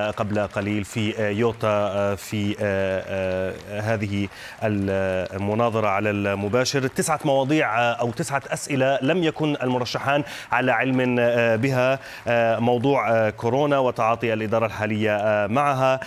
قبل قليل في آه، يوتا آه، في آه، هذه المناظرة على المباشر تسعة مواضيع أو تسعة أسئلة لم يكن المرشحان على علم بها موضوع كورونا وتعاطي الإدارة الحالية معها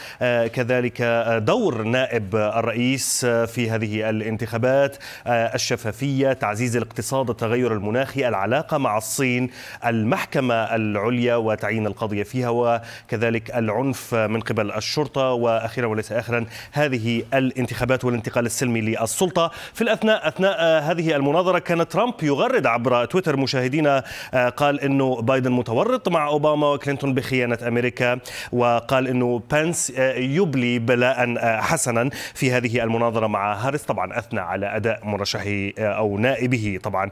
كذلك دور نائب الرئيس في هذه الانتخابات الشفافية تعزيز الاقتصاد التغير المناخي العلاقة مع الصين المحكمة العليا وتعيين القضية فيها وكذلك العنف العنف من قبل الشرطة وأخيرا وليس آخرا هذه الانتخابات والانتقال السلمي للسلطة في الأثناء أثناء آه، هذه المناظرة كان ترامب يغرد عبر تويتر مشاهدينا آه، قال أنه بايدن متورط مع أوباما وكلينتون بخيانة أمريكا وقال أنه بنس آه، يبلي بلاء حسنا في هذه المناظرة مع هاريس طبعا أثنى على أداء مرشحه أو نائبه طبعا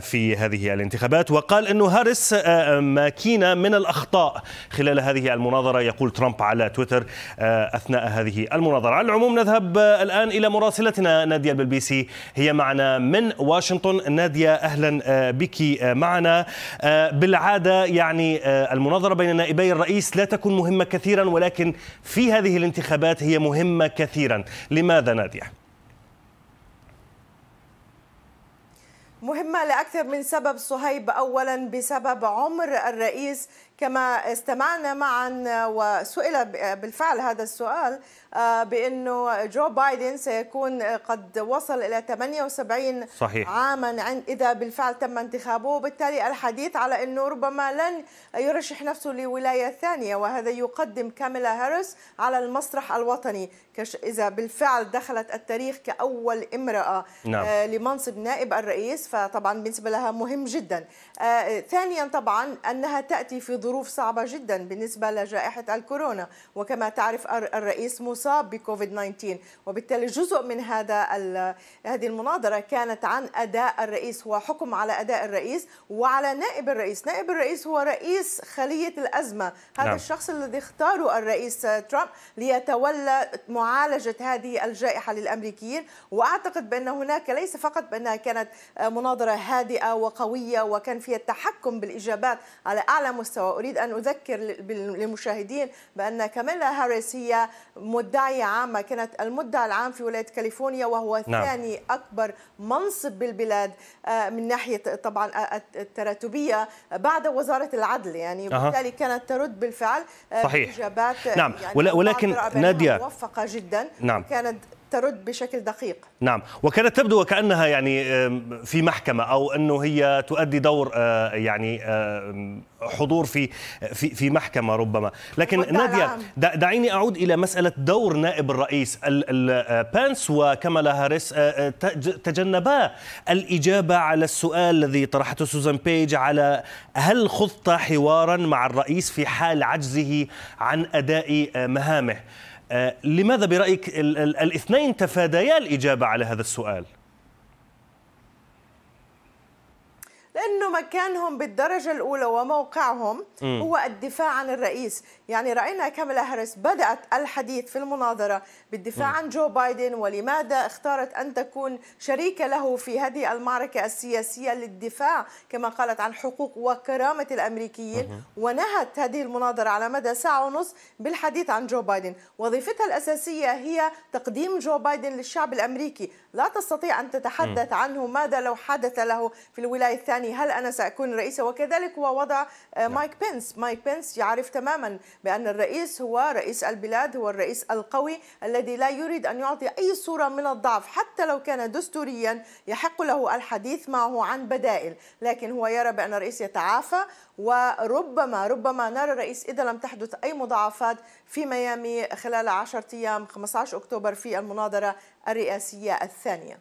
في هذه الانتخابات وقال أنه هاريس ماكينة من الأخطاء خلال هذه المناظرة يقول يقول ترامب على تويتر آه، أثناء هذه المناظرة على العموم نذهب آه، الآن إلى مراسلتنا نادية سي هي معنا من واشنطن نادية أهلا آه، بك معنا بالعادة يعني المناظرة بين نائبي الرئيس لا تكون مهمة كثيرا ولكن في هذه الانتخابات هي مهمة كثيرا لماذا نادية؟ مهمة لأكثر من سبب صهيب أولا بسبب عمر الرئيس كما استمعنا معا وسئل بالفعل هذا السؤال آه، بانه جو بايدن سيكون قد وصل الى 78 صحيح. عاما اذا بالفعل تم انتخابه وبالتالي الحديث على انه ربما لن يرشح نفسه لولايه ثانيه وهذا يقدم كاميلا هاريس على المسرح الوطني اذا بالفعل دخلت التاريخ كاول امراه نعم. آه، لمنصب نائب الرئيس فطبعا بالنسبه لها مهم جدا آه، ثانيا طبعا أنها تأتي في ظروف صعبة جدا بالنسبة لجائحة الكورونا وكما تعرف الرئيس مصاب بكوفيد 19 وبالتالي جزء من هذا هذه المناظرة كانت عن أداء الرئيس وحكم على أداء الرئيس وعلى نائب الرئيس نائب الرئيس هو رئيس خلية الأزمة هذا نعم. الشخص الذي اختاره الرئيس ترامب ليتولى معالجة هذه الجائحة للأمريكيين وأعتقد بأن هناك ليس فقط بأنها كانت مناظرة هادئة وقوية وكان فيها التحكم بالاجابات على اعلى مستوى اريد ان اذكر للمشاهدين بان كاميلا هاريس هي مدعيه عامه كانت المدعى العام في ولايه كاليفورنيا وهو نعم. ثاني اكبر منصب بالبلاد آه، من ناحيه طبعا آه، آه، التراتبيه بعد وزاره العدل يعني بالتالي كانت ترد بالفعل صحيح. باجابات نعم يعني ولكن ناديه موفقه جدا نعم كانت ترد بشكل دقيق نعم وكانت تبدو وكأنها يعني في محكمة أو أنه هي تؤدي دور آه، يعني حضور في في في محكمة ربما لكن نادية دعيني أعود إلى مسألة دور نائب الرئيس آه، بانس وكمالا هاريس آه، تجنبا الإجابة على السؤال الذي طرحته سوزان بيج على هل خضت حوارا مع الرئيس في حال عجزه عن أداء مهامه آه، لماذا برأيك الاثنين تفاديا الإجابة على هذا السؤال؟ لأنه مكانهم بالدرجة الأولى وموقعهم م. هو الدفاع عن الرئيس يعني رأينا كاملا هاريس بدأت الحديث في المناظرة بالدفاع م. عن جو بايدن ولماذا اختارت أن تكون شريكة له في هذه المعركة السياسية للدفاع كما قالت عن حقوق وكرامة الأمريكيين م. ونهت هذه المناظرة على مدى ساعة ونص بالحديث عن جو بايدن وظيفتها الأساسية هي تقديم جو بايدن للشعب الأمريكي لا تستطيع أن تتحدث عنه ماذا لو حدث له في الولاية الثانية يعني هل أنا سأكون رئيسا وكذلك هو وضع آه، نعم. مايك بينس مايك بينس يعرف تماما بأن الرئيس هو رئيس البلاد هو الرئيس القوي الذي لا يريد أن يعطي أي صورة من الضعف حتى لو كان دستوريا يحق له الحديث معه عن بدائل لكن هو يرى بأن الرئيس يتعافى وربما ربما نرى الرئيس إذا لم تحدث أي مضاعفات في ميامي خلال 10 أيام 15 أكتوبر في المناظرة الرئاسية الثانية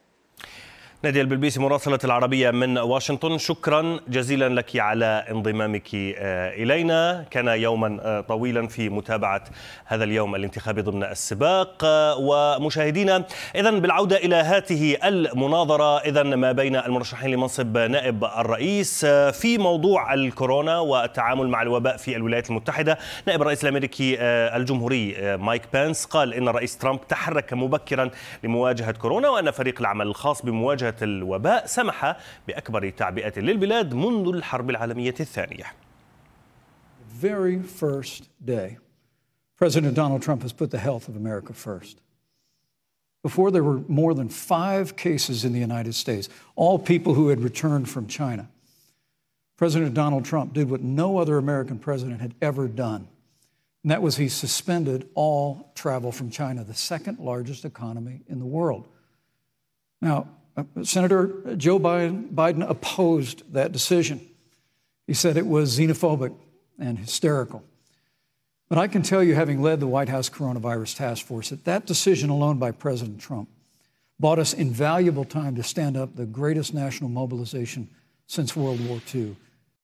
نادية البلبيسي مراسلة العربية من واشنطن شكرا جزيلا لك على انضمامك آه، إلينا كان يوما آه، طويلا في متابعة هذا اليوم الانتخابي ضمن السباق آه، ومشاهدينا إذا بالعودة إلى هذه المناظرة إذا ما بين المرشحين لمنصب نائب الرئيس في موضوع الكورونا والتعامل مع الوباء في الولايات المتحدة نائب الرئيس الأمريكي الجمهوري مايك بانس قال إن الرئيس ترامب تحرك مبكرا لمواجهة كورونا وأن فريق العمل الخاص بمواجهة جائحة الوباء سمح بأكبر للبلاد منذ الحرب very first day, President Donald Trump has put the health of America first. Before there were more than five cases in the United States, all people who had returned from China. President Donald Trump did what no other American president had ever done, and that was he suspended all travel from China, the second largest economy in the world. Now, uh, Senator Joe Biden opposed that decision. He said it was xenophobic and hysterical. But I can tell you, having led the White House Coronavirus Task Force, that that decision alone by President Trump bought us invaluable time to stand up the greatest national mobilization since World War II.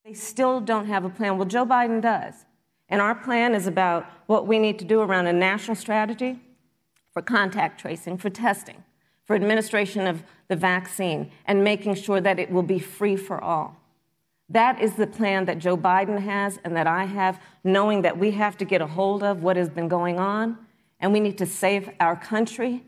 They still don't have a plan. Well, Joe Biden does. And our plan is about what we need to do around a national strategy for contact tracing, for testing, for administration of the vaccine and making sure that it will be free for all. That is the plan that Joe Biden has and that I have, knowing that we have to get a hold of what has been going on and we need to save our country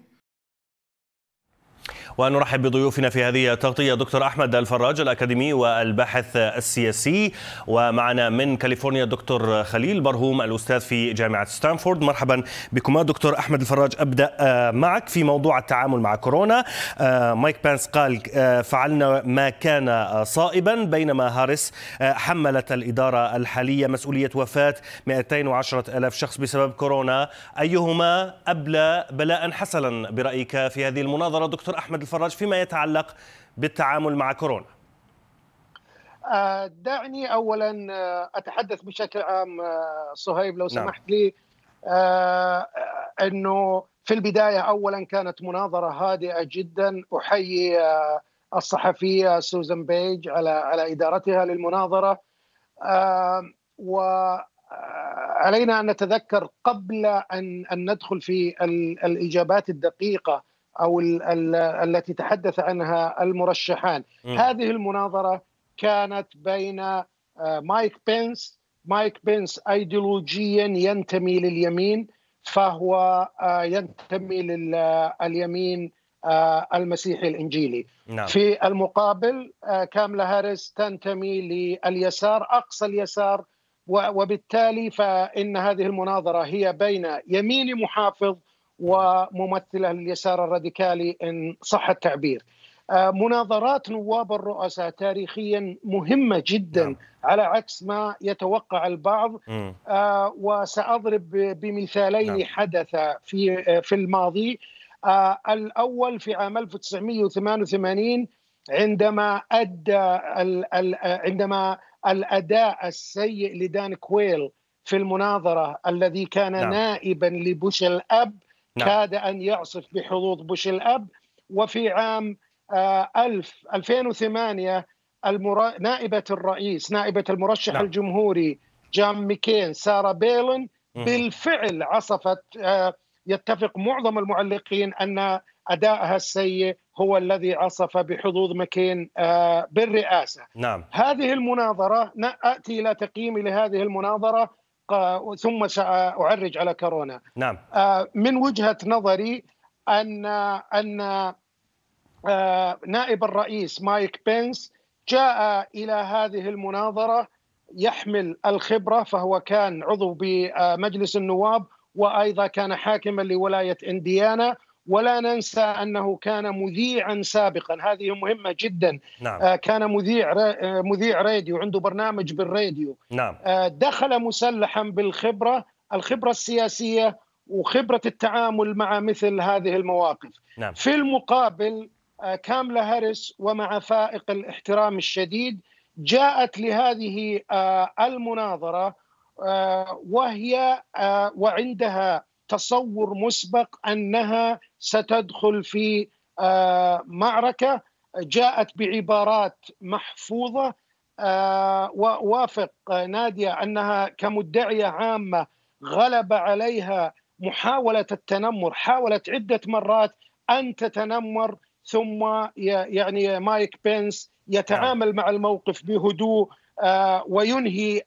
ونرحب بضيوفنا في هذه التغطية دكتور أحمد الفراج الأكاديمي والباحث السياسي ومعنا من كاليفورنيا دكتور خليل برهوم الأستاذ في جامعة ستانفورد مرحبا بكما دكتور أحمد الفراج أبدأ آه، معك في موضوع التعامل مع كورونا آه، مايك بانس قال آه، فعلنا ما كان صائبا بينما هاريس حملت الإدارة الحالية مسؤولية وفاة 210 ألف شخص بسبب كورونا أيهما أبلى بلاء حسنا برأيك في هذه المناظرة دكتور أحمد الفراج الفراج فيما يتعلق بالتعامل مع كورونا آه، دعني اولا آه، اتحدث بشكل عام آه، صهيب لو نعم. سمحت لي انه في البدايه اولا كانت مناظره هادئه جدا احيي الصحفيه سوزان بيج على على ادارتها للمناظره وعلينا ان نتذكر قبل ان ان ندخل في الاجابات الدقيقه او ال ال التي تحدث عنها المرشحان م. هذه المناظره كانت بين آه، مايك بينس مايك بينس ايديولوجيا ينتمي لليمين فهو آه، ينتمي لليمين آه، المسيحي الانجيلي نعم. في المقابل كاملا هاريس تنتمي لليسار اقصى اليسار وبالتالي فان هذه المناظره هي بين يمين محافظ وممثله لليسار الراديكالي ان صح التعبير. آه، مناظرات نواب الرؤساء تاريخيا مهمه جدا نعم. على عكس ما يتوقع البعض آه وساضرب بمثالين نعم. حدثا في آه، في الماضي آه الاول في عام 1988 عندما ادى عندما الاداء السيء لدان كويل في المناظره الذي كان نعم. نائبا لبوش الاب نعم. كاد أن يعصف بحظوظ بوش الأب وفي عام 1000 آه، 2008 المرا... نائبة الرئيس نائبة المرشح نعم. الجمهوري جام ميكين سارة بيلن بالفعل عصفت آه، يتفق معظم المعلقين أن أدائها السيء هو الذي عصف بحظوظ مكين آه، بالرئاسة نعم. هذه المناظرة أتي إلى تقييمي لهذه المناظرة ثم ساعرج على كورونا نعم آه، من وجهه نظري ان ان آه، نائب الرئيس مايك بينس جاء الى هذه المناظره يحمل الخبره فهو كان عضو بمجلس النواب وايضا كان حاكما لولايه انديانا ولا ننسى انه كان مذيعا سابقا هذه مهمه جدا نعم. آه، كان مذيع آه، مذيع راديو عنده برنامج بالراديو نعم. آه، دخل مسلحا بالخبره الخبره السياسيه وخبره التعامل مع مثل هذه المواقف نعم. في المقابل كاملا هاريس ومع فائق الاحترام الشديد جاءت لهذه المناظره وهي وعندها تصور مسبق انها ستدخل في آه، معركه جاءت بعبارات محفوظه آه، ووافق ناديه انها كمدعيه عامه غلب عليها محاوله التنمر، حاولت عده مرات ان تتنمر ثم يعني مايك بينس يتعامل مع الموقف بهدوء آه، وينهي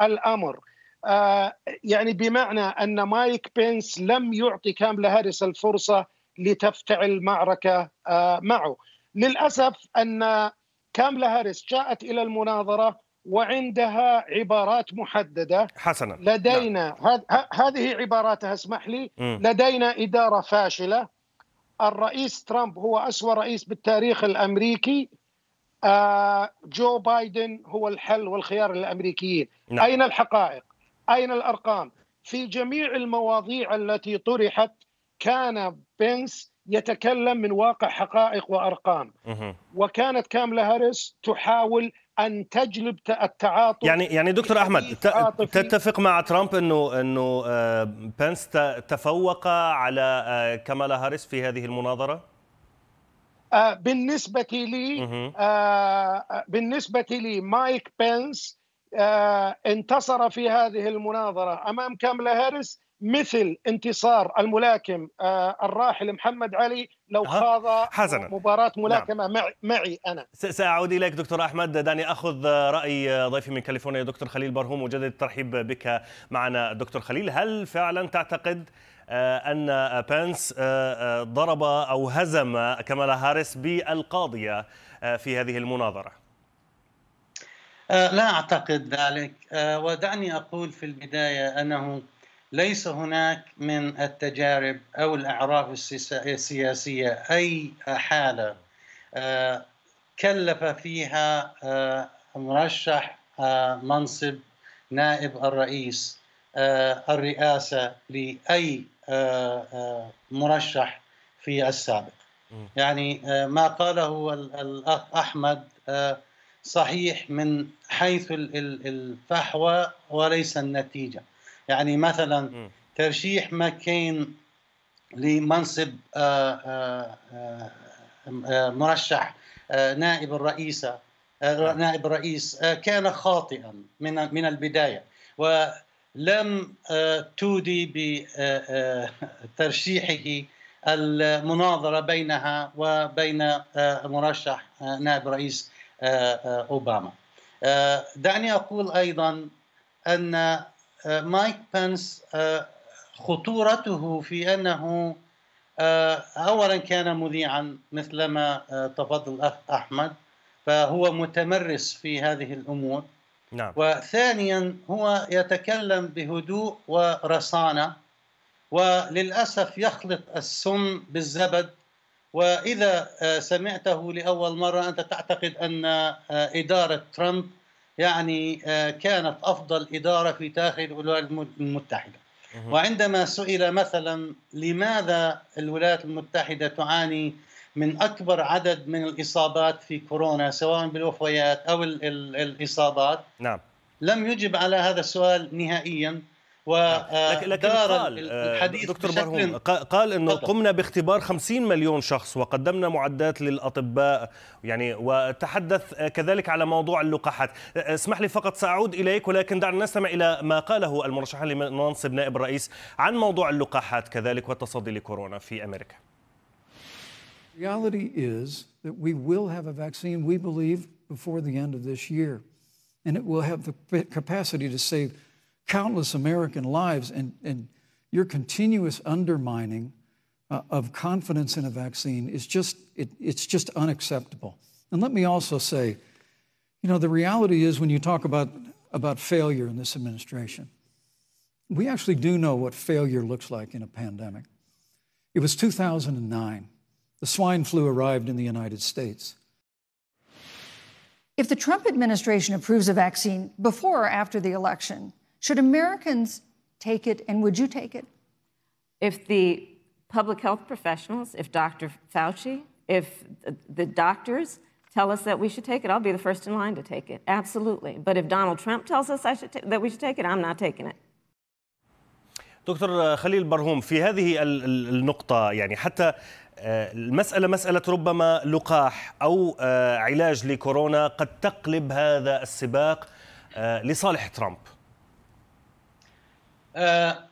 الامر. آه، يعني بمعنى ان مايك بينس لم يعطي كاملا هاريس الفرصه لتفتعل معركه آه، معه. للاسف ان كاملا هاريس جاءت الى المناظره وعندها عبارات محدده حسنا لدينا نعم. هذه عباراتها اسمح لي م. لدينا اداره فاشله الرئيس ترامب هو اسوا رئيس بالتاريخ الامريكي آه، جو بايدن هو الحل والخيار للامريكيين نعم. اين الحقائق أين الأرقام؟ في جميع المواضيع التي طرحت كان بنس يتكلم من واقع حقائق وأرقام وكانت كاملا هاريس تحاول أن تجلب التعاطف يعني يعني دكتور أحمد تتفق مع ترامب أنه أنه آه، بنس تفوق على آه، كامالا هاريس في هذه المناظرة؟ آه، بالنسبة لي بالنسبة لي مايك بنس آه، انتصر في هذه المناظرة أمام كاملا هاريس مثل انتصار الملاكم آه، الراحل محمد علي لو خاض حسنا. مباراة ملاكمة نعم. معي أنا سأعود إليك دكتور أحمد دعني أخذ رأي ضيفي من كاليفورنيا دكتور خليل برهوم وجدد الترحيب بك معنا دكتور خليل هل فعلا تعتقد آه، أن بانس ضرب أو هزم كمالا هاريس بالقاضية في هذه المناظرة آه، لا اعتقد ذلك آه، ودعني اقول في البدايه انه ليس هناك من التجارب او الاعراف السياسيه اي حاله آه، كلف فيها مرشح منصب نائب الرئيس الرئاسه لاي مرشح في السابق يعني ما قاله الاخ احمد صحيح من حيث الفحوى وليس النتيجه يعني مثلا ترشيح ماكين لمنصب آه، آه، آه، مرشح نائب الرئيسه نعم. نائب الرئيس كان خاطئا من من البدايه ولم تودي بترشيحه المناظره بينها وبين مرشح نائب الرئيس آه، آه، اوباما آه، دعني اقول ايضا ان مايك بنس خطورته في انه اولا كان مذيعا مثلما تفضل الاخ احمد فهو متمرس في هذه الامور نعم. وثانيا هو يتكلم بهدوء ورصانه وللاسف يخلط السم بالزبد واذا آه، سمعته لاول مره انت تعتقد ان آه، اداره ترامب يعني آه، كانت افضل اداره في داخل الولايات المتحده وعندما سئل مثلا لماذا الولايات المتحده تعاني من اكبر عدد من الاصابات في كورونا سواء بالوفيات او الاصابات نعم لم يجب على هذا السؤال نهائيا ودار نعم. آه، آه، الحديث دكتور برهوم قال انه طبعا. قمنا باختبار 50 مليون شخص وقدمنا معدات للاطباء يعني وتحدث آه، كذلك على موضوع اللقاحات اسمح لي فقط ساعود اليك ولكن دعنا نستمع الى ما قاله المرشح لمنصب نائب الرئيس عن موضوع اللقاحات كذلك والتصدي لكورونا في امريكا reality is that we will have a vaccine, we believe, before the end of this year. And it will have the capacity to save countless American lives, and, and your continuous undermining uh, of confidence in a vaccine is just, it, it's just unacceptable. And let me also say, you know, the reality is when you talk about, about failure in this administration, we actually do know what failure looks like in a pandemic. It was 2009. The swine flu arrived in the United States. If the Trump administration approves a vaccine before or after the election, Should Americans take it, and would you take it? If the public health professionals, if Dr. Fauci, if the doctors tell us that we should take it, I'll be the first in line to take it. Absolutely. But if Donald Trump tells us I should that we should take it, I'm not taking it. دكتور خليل برهوم في هذه النقطة يعني حتى المسألة مسألة ربما لقاح أو علاج لكورونا قد تقلب هذا السباق لصالح ترامب آه،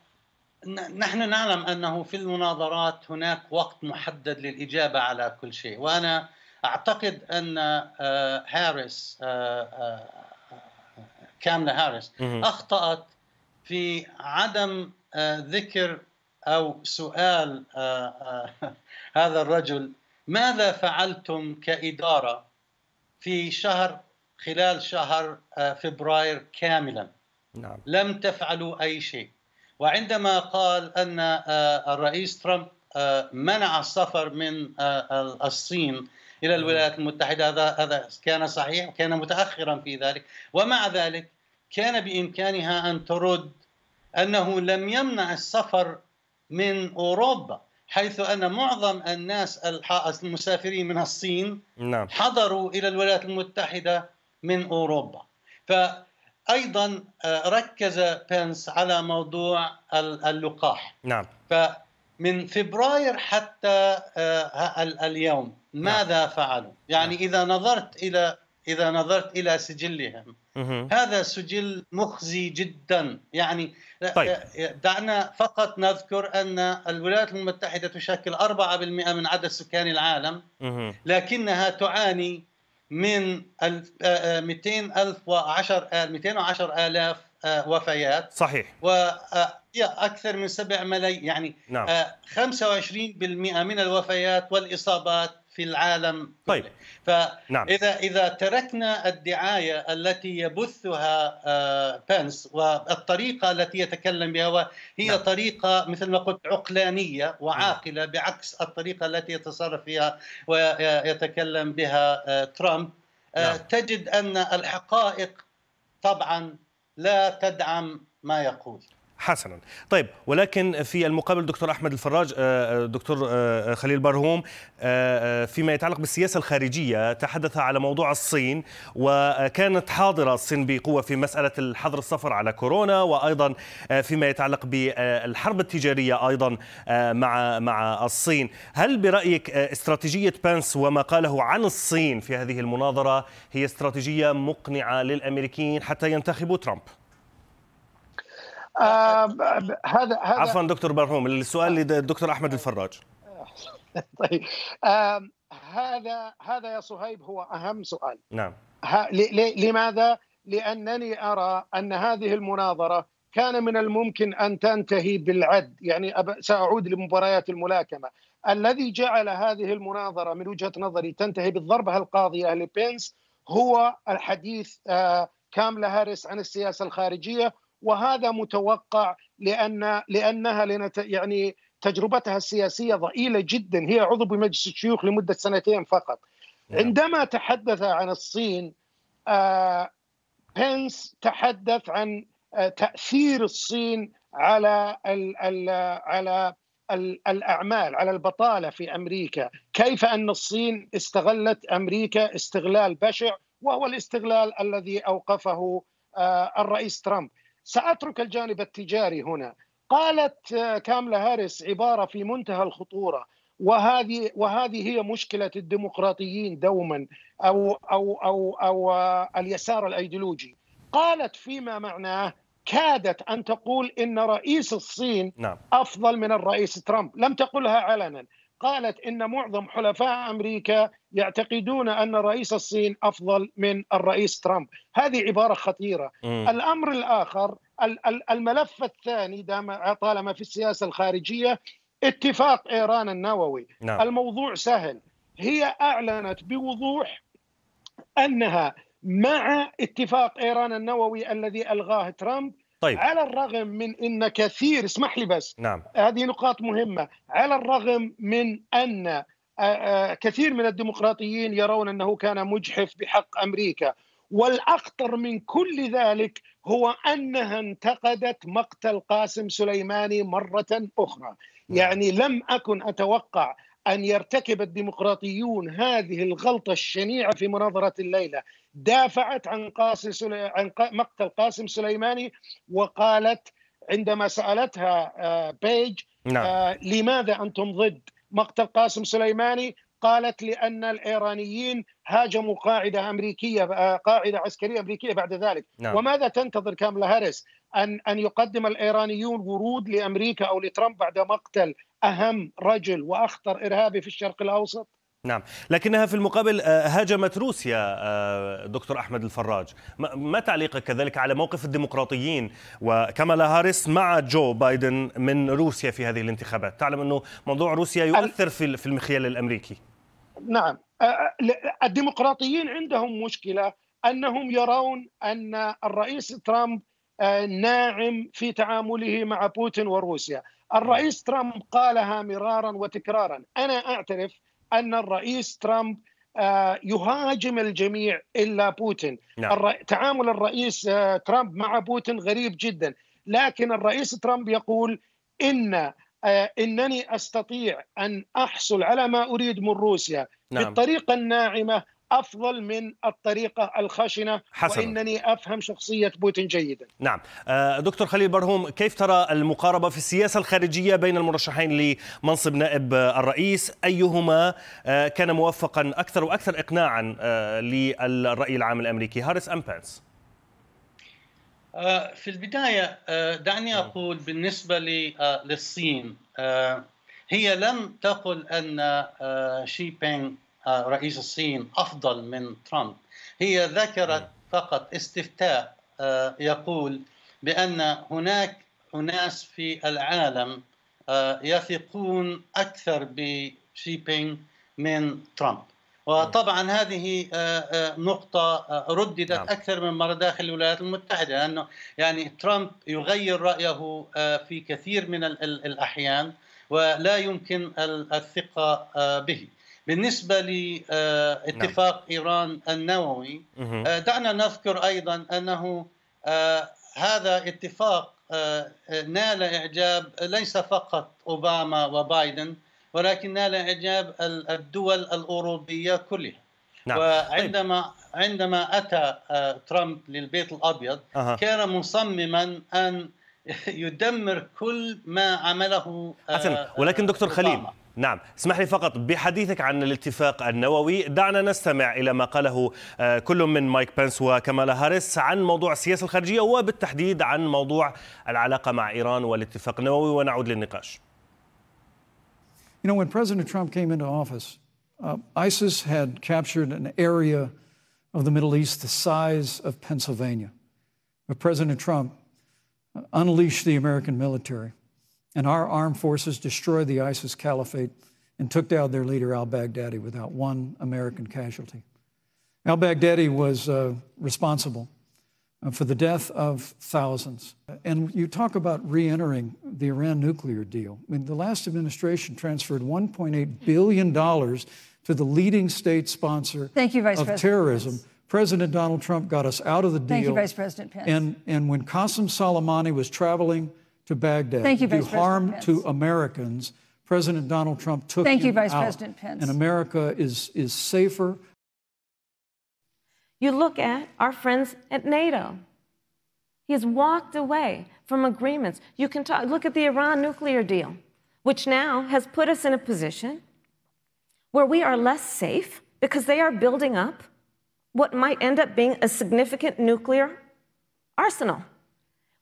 نحن نعلم انه في المناظرات هناك وقت محدد للاجابه على كل شيء وانا اعتقد ان آه، هاريس آه، كاملا هاريس اخطات في عدم ذكر او سؤال هذا الرجل ماذا فعلتم كاداره في شهر خلال شهر فبراير كاملا نعم. لم تفعلوا أي شيء وعندما قال أن آه، الرئيس ترامب آه، منع السفر من آه، الصين إلى نعم. الولايات المتحدة هذا هذا كان صحيح وكان متأخرا في ذلك ومع ذلك كان بإمكانها أن ترد أنه لم يمنع السفر من أوروبا حيث ان معظم الناس المسافرين من الصين نعم. حضروا الى الولايات المتحده من اوروبا ف ايضا آه، ركز بنس على موضوع اللقاح نعم فمن فبراير حتى آه، اليوم نعم. ماذا نعم. فعلوا يعني نعم. اذا نظرت الى اذا نظرت الى سجلهم هذا سجل مخزي جدا يعني آه، طيب. دعنا فقط نذكر ان الولايات المتحده تشكل 4% من عدد سكان العالم لكنها تعاني من 200 ألف و و10 210 آلاف آه، وفيات صحيح و آه، أكثر من 7 ملايين يعني نعم. 25% آه، من الوفيات والإصابات في العالم طيب كله. فاذا نعم. اذا تركنا الدعايه التي يبثها آه، بنس والطريقه التي يتكلم بها هي نعم. طريقه مثل ما قلت عقلانيه وعاقله نعم. بعكس الطريقه التي يتصرف فيها ويتكلم بها آه، ترامب آه، نعم. تجد ان الحقائق طبعا لا تدعم ما يقول حسنا طيب ولكن في المقابل دكتور احمد الفراج آه، آه، دكتور آه، خليل برهوم فيما يتعلق بالسياسه الخارجيه تحدث على موضوع الصين وكانت حاضره الصين بقوه في مساله الحظر السفر على كورونا وايضا فيما يتعلق بالحرب التجاريه ايضا مع مع الصين هل برايك استراتيجيه بانس وما قاله عن الصين في هذه المناظره هي استراتيجيه مقنعه للامريكيين حتى ينتخبوا ترامب آه، هذا هذا عفوا دكتور برهوم السؤال للدكتور احمد الفراج طيب هذا هذا يا صهيب هو اهم سؤال نعم لماذا لانني ارى ان هذه المناظره كان من الممكن ان تنتهي بالعد يعني ساعود لمباريات الملاكمه الذي جعل هذه المناظره من وجهه نظري تنتهي بالضربه القاضيه لبينس هو الحديث آه، كاملا هاريس عن السياسه الخارجيه وهذا متوقع لان لانها لنت يعني تجربتها السياسيه ضئيله جدا هي عضو بمجلس الشيوخ لمده سنتين فقط نعم. عندما تحدث عن الصين بنس آه، بينس تحدث عن آه، تاثير الصين على الـ الـ على الاعمال على البطاله في امريكا كيف ان الصين استغلت امريكا استغلال بشع وهو الاستغلال الذي اوقفه آه، الرئيس ترامب سأترك الجانب التجاري هنا قالت آه، كاملا هاريس عبارة في منتهى الخطورة وهذه وهذه هي مشكلة الديمقراطيين دوما أو أو أو أو آه، اليسار الأيديولوجي قالت فيما معناه كادت أن تقول إن رئيس الصين نعم. أفضل من الرئيس ترامب لم تقلها علنا قالت ان معظم حلفاء امريكا يعتقدون ان رئيس الصين افضل من الرئيس ترامب، هذه عباره خطيره. م. الامر الاخر الملف الثاني دام طالما في السياسه الخارجيه اتفاق ايران النووي، نعم. الموضوع سهل، هي اعلنت بوضوح انها مع اتفاق ايران النووي الذي الغاه ترامب طيب على الرغم من ان كثير اسمح لي بس نعم هذه نقاط مهمه على الرغم من ان آه، آه، كثير من الديمقراطيين يرون انه كان مجحف بحق امريكا والاخطر من كل ذلك هو انها انتقدت مقتل قاسم سليماني مره اخرى نعم. يعني لم اكن اتوقع ان يرتكب الديمقراطيون هذه الغلطه الشنيعه في مناظره الليله دافعت عن قاسم عن مقتل قاسم سليماني وقالت عندما سالتها آه، بيج نعم. آه، لماذا انتم ضد مقتل قاسم سليماني قالت لان الايرانيين هاجموا قاعده امريكيه آه، قاعده عسكريه امريكيه بعد ذلك نعم. وماذا تنتظر كاملا هاريس ان ان يقدم الايرانيون ورود لامريكا او لترامب بعد مقتل اهم رجل واخطر ارهابي في الشرق الاوسط نعم لكنها في المقابل آه، هاجمت روسيا آه، دكتور أحمد الفراج ما تعليقك كذلك على موقف الديمقراطيين وكمالا هاريس مع جو بايدن من روسيا في هذه الانتخابات تعلم أنه موضوع روسيا يؤثر في المخيال الأمريكي نعم آه، الديمقراطيين عندهم مشكلة أنهم يرون أن الرئيس ترامب ناعم في تعامله مع بوتين وروسيا الرئيس ترامب قالها مرارا وتكرارا أنا أعترف ان الرئيس ترامب آه، يهاجم الجميع الا بوتين نعم. تعامل الرئيس آه، ترامب مع بوتين غريب جدا لكن الرئيس ترامب يقول ان آه، انني استطيع ان احصل على ما اريد من روسيا نعم. بالطريقه الناعمه افضل من الطريقه الخشنه حسنا. وانني افهم شخصيه بوتين جيدا. نعم، آه، دكتور خليل برهوم كيف ترى المقاربه في السياسه الخارجيه بين المرشحين لمنصب نائب الرئيس؟ ايهما آه، كان موفقا اكثر واكثر اقناعا آه، للراي العام الامريكي هاريس ام بانس؟ في البدايه دعني نعم. اقول بالنسبه للصين هي لم تقل ان شي بينغ آه، رئيس الصين افضل من ترامب هي ذكرت فقط استفتاء آه، يقول بان هناك اناس في العالم آه، يثقون اكثر بشي بينغ من ترامب وطبعا هذه نقطة رددت نعم. أكثر من مرة داخل الولايات المتحدة لأنه يعني ترامب يغير رأيه في كثير من الأحيان ولا يمكن الثقة به بالنسبه لاتفاق نعم. ايران النووي آه، دعنا نذكر ايضا انه آه، هذا اتفاق آه، نال اعجاب ليس فقط اوباما وبايدن ولكن نال اعجاب الدول الاوروبيه كلها نعم. وعندما عندما اتى ترامب للبيت الابيض أه. كان مصمما ان يدمر كل ما عمله حسنا ولكن دكتور خليل نعم اسمح لي فقط بحديثك عن الاتفاق النووي دعنا نستمع إلى ما قاله آه، كل من مايك بنس وكمالا هاريس عن موضوع السياسة الخارجية وبالتحديد عن موضوع العلاقة مع إيران والاتفاق النووي ونعود للنقاش You know, when President Trump came into office, uh, ISIS had captured an area of the Middle East the size of Pennsylvania. But President Trump uh, unleashed the American military. and our armed forces destroyed the ISIS caliphate and took down their leader al Baghdadi without one American casualty. Al Baghdadi was uh, responsible uh, for the death of thousands. And you talk about re entering the Iran nuclear deal. I mean, the last administration transferred $1.8 billion to the leading state sponsor Thank you, Vice of President terrorism. Pence. President Donald Trump got us out of the deal. Thank you, Vice President Pence. And, and when Qasem Soleimani was traveling to Baghdad, Thank you, do Vice harm to Americans. President Donald Trump took Thank you, Vice out, President Pence. And America is, is safer. You look at our friends at NATO. He has walked away from agreements. You can talk, look at the Iran nuclear deal, which now has put us in a position where we are less safe because they are building up what might end up being a significant nuclear arsenal.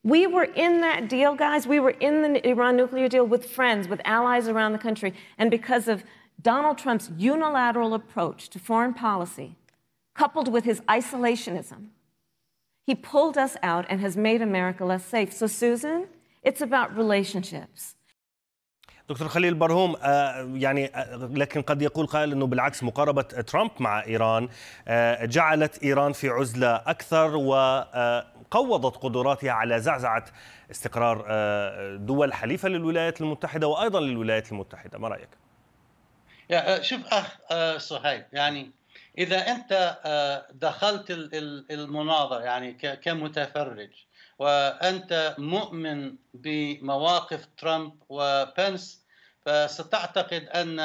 We were in that deal, guys. We were in the Iran nuclear deal with friends, with allies around the country. And because of Donald Trump's unilateral approach to foreign policy, coupled with his isolationism, he pulled us out and has made America less safe. So, Susan, it's about relationships. دكتور خليل برهوم يعني لكن قد يقول قائل انه بالعكس مقاربه ترامب مع ايران جعلت ايران في عزله اكثر و قوضت قدراتها على زعزعة استقرار آه، دول حليفة للولايات المتحدة وأيضا للولايات المتحدة ما رأيك؟ آه، شوف أخ صهيب آه، يعني إذا أنت دخلت المناظرة يعني كمتفرج وأنت مؤمن بمواقف ترامب وبنس فستعتقد أن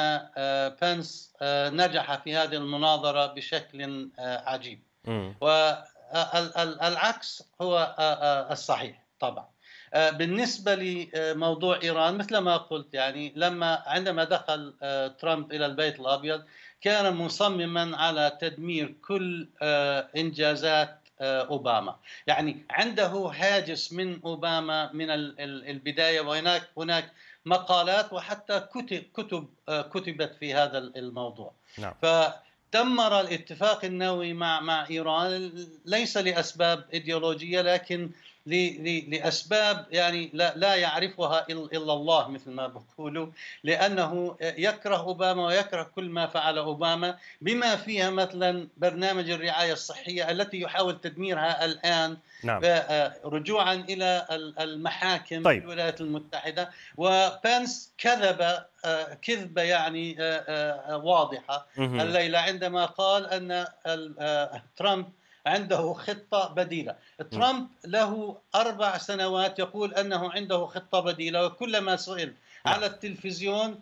بنس نجح في هذه المناظرة بشكل عجيب م. آه، العكس هو آه، آه، الصحيح طبعا بالنسبه لموضوع ايران مثل ما قلت يعني لما عندما دخل ترامب الى البيت الابيض كان مصمما على تدمير كل انجازات اوباما يعني عنده هاجس من اوباما من البدايه وهناك هناك مقالات وحتى كتب كتبت في هذا الموضوع نعم. ف دمر الاتفاق النووي مع مع ايران ليس لاسباب ايديولوجيه لكن لاسباب يعني لا, يعرفها الا الله مثل ما بقولوا لانه يكره اوباما ويكره كل ما فعل اوباما بما فيها مثلا برنامج الرعايه الصحيه التي يحاول تدميرها الان نعم. آه، آه، رجوعا الى المحاكم طيب. في الولايات المتحده وبنس كذب آه، كذبه يعني واضحه الليله عندما قال ان ترامب عنده خطة بديلة ترامب له أربع سنوات يقول أنه عنده خطة بديلة وكلما سئل نعم. على التلفزيون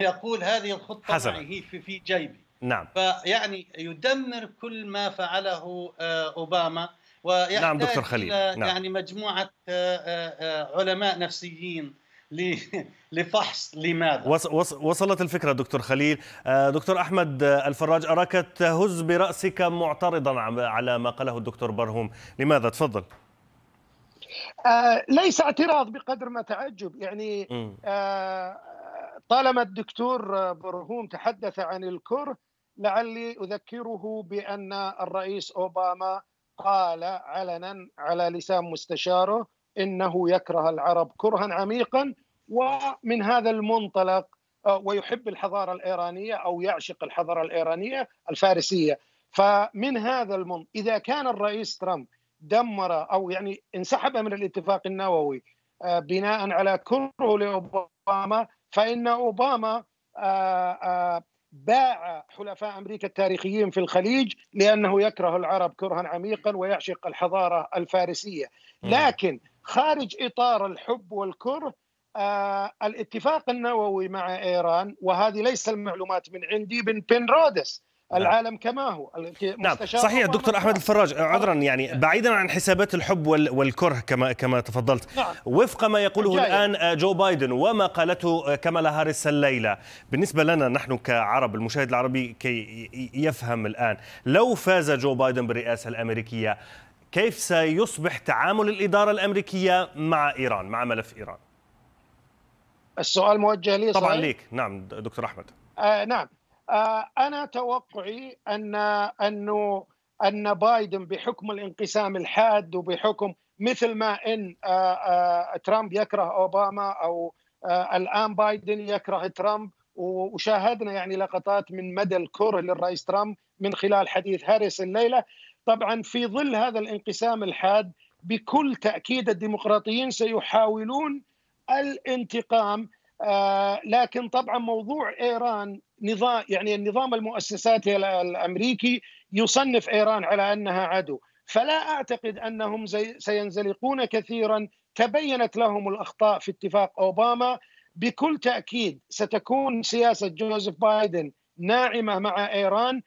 يقول هذه الخطة حسنا. معي في, في جيبي نعم فيعني يدمر كل ما فعله آه، أوباما ويحتاج نعم دكتور خليل نعم. يعني مجموعة آه، آه، علماء نفسيين لفحص لماذا وصلت الفكرة دكتور خليل آه، دكتور أحمد آه، الفراج أراك تهز برأسك معترضا على ما قاله الدكتور برهوم لماذا تفضل آه، ليس اعتراض بقدر ما تعجب يعني طالما الدكتور برهوم تحدث عن الكره لعلي اذكره بان الرئيس اوباما قال علنا على لسان مستشاره انه يكره العرب كرها عميقا ومن هذا المنطلق آه، ويحب الحضاره الايرانيه او يعشق الحضاره الايرانيه الفارسيه فمن هذا المنطلق اذا كان الرئيس ترامب دمر او يعني انسحب من الاتفاق النووي آه، بناء على كرهه لاوباما فان اوباما آه، باع حلفاء امريكا التاريخيين في الخليج لانه يكره العرب كرها عميقا ويعشق الحضاره الفارسيه لكن خارج اطار الحب والكره آه، الاتفاق النووي مع ايران وهذه ليس المعلومات من عندي بن رودس نعم. العالم كما هو نعم صحيح دكتور احمد الفراج عذرا يعني بعيدا عن حسابات الحب والكره كما كما تفضلت نعم. وفق ما يقوله جاي. الان آه، جو بايدن وما قالته آه، كمالا هاريس الليله بالنسبه لنا نحن كعرب المشاهد العربي كي يفهم الان لو فاز جو بايدن بالرئاسه الامريكيه كيف سيصبح تعامل الاداره الامريكيه مع ايران مع ملف ايران السؤال موجه لي طبعا صحيح؟ ليك نعم دكتور احمد آه نعم آه انا توقعي ان انه ان بايدن بحكم الانقسام الحاد وبحكم مثل ما ان آه آه ترامب يكره اوباما او آه الان بايدن يكره ترامب وشاهدنا يعني لقطات من مدى الكره للرئيس ترامب من خلال حديث هاريس الليله طبعا في ظل هذا الانقسام الحاد بكل تاكيد الديمقراطيين سيحاولون الانتقام آه، لكن طبعا موضوع ايران نظام يعني النظام المؤسساتي الامريكي يصنف ايران على انها عدو فلا اعتقد انهم سينزلقون كثيرا تبينت لهم الاخطاء في اتفاق اوباما بكل تاكيد ستكون سياسه جوزيف بايدن ناعمه مع ايران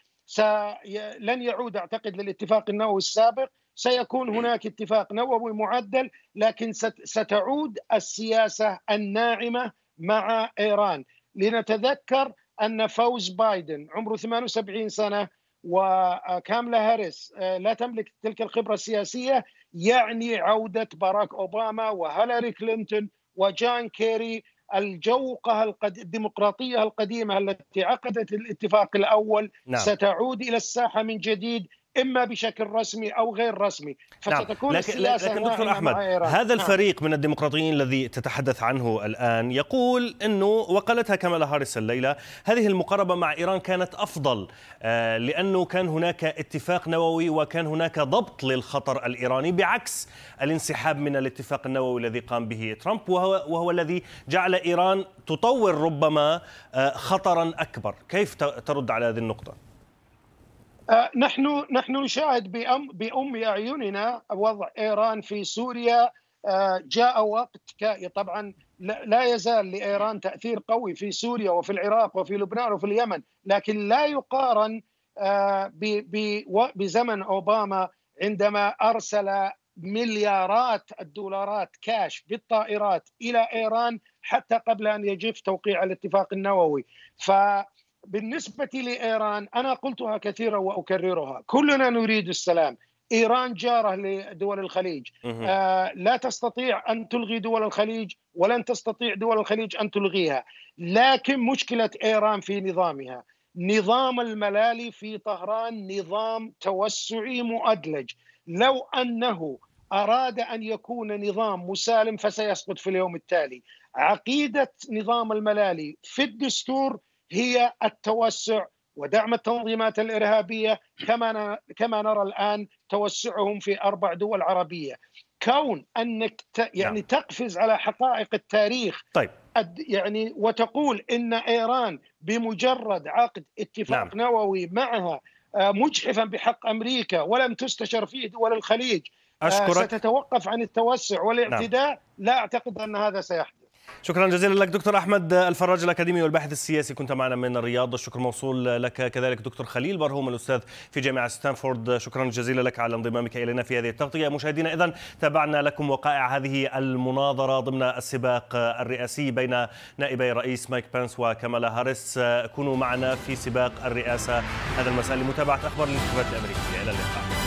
لن يعود اعتقد للاتفاق النووي السابق سيكون إيه. هناك اتفاق نووي معدل لكن ستعود السياسه الناعمه مع ايران لنتذكر ان فوز بايدن عمره 78 سنه وكاملا هاريس آه، لا تملك تلك الخبره السياسيه يعني عوده باراك اوباما وهيلاري كلينتون وجان كيري الجوقة الديمقراطية القديمة التي عقدت الاتفاق الأول نعم. ستعود إلى الساحة من جديد اما بشكل رسمي او غير رسمي نعم، فستكون نعم. لكن السياسه لكن دكتور احمد هذا نعم. الفريق من الديمقراطيين الذي تتحدث عنه الان يقول انه وقالتها كمال هاريس الليله هذه المقاربه مع ايران كانت افضل آه، لانه كان هناك اتفاق نووي وكان هناك ضبط للخطر الايراني بعكس الانسحاب من الاتفاق النووي الذي قام به ترامب وهو, وهو الذي جعل ايران تطور ربما آه، خطرا اكبر كيف ترد على هذه النقطه آه، نحن نحن نشاهد بأم بأم أعيننا وضع إيران في سوريا آه، جاء وقت طبعا لا يزال لإيران تأثير قوي في سوريا وفي العراق وفي لبنان وفي اليمن لكن لا يقارن آه، بزمن أوباما عندما أرسل مليارات الدولارات كاش بالطائرات إلى إيران حتى قبل أن يجف توقيع الاتفاق النووي ف بالنسبة لإيران أنا قلتها كثيرا وأكررها كلنا نريد السلام إيران جارة لدول الخليج آه لا تستطيع أن تلغي دول الخليج ولن تستطيع دول الخليج أن تلغيها لكن مشكلة إيران في نظامها نظام الملالي في طهران نظام توسعي مؤدلج لو أنه أراد أن يكون نظام مسالم فسيسقط في اليوم التالي عقيدة نظام الملالي في الدستور هي التوسع ودعم التنظيمات الارهابيه كما كما نرى الان توسعهم في اربع دول عربيه كون انك يعني نعم. تقفز على حقائق التاريخ طيب يعني وتقول ان ايران بمجرد عقد اتفاق نعم. نووي معها آه، مجحفا بحق امريكا ولم تستشر فيه دول الخليج آه، أشكرك. ستتوقف عن التوسع نعم. والاعتداء نعم. لا اعتقد ان هذا سيحدث شكرا جزيلا لك دكتور احمد الفراج الاكاديمي والباحث السياسي كنت معنا من الرياض الشكر موصول لك كذلك دكتور خليل برهوم الاستاذ في جامعه ستانفورد شكرا جزيلا لك على انضمامك الينا في هذه التغطيه مشاهدينا اذا تابعنا لكم وقائع هذه المناظره ضمن السباق الرئاسي بين نائبي رئيس مايك بانس وكمالا هاريس كونوا معنا في سباق الرئاسه هذا المساء لمتابعه اخبار الانتخابات الامريكيه الى اللقاء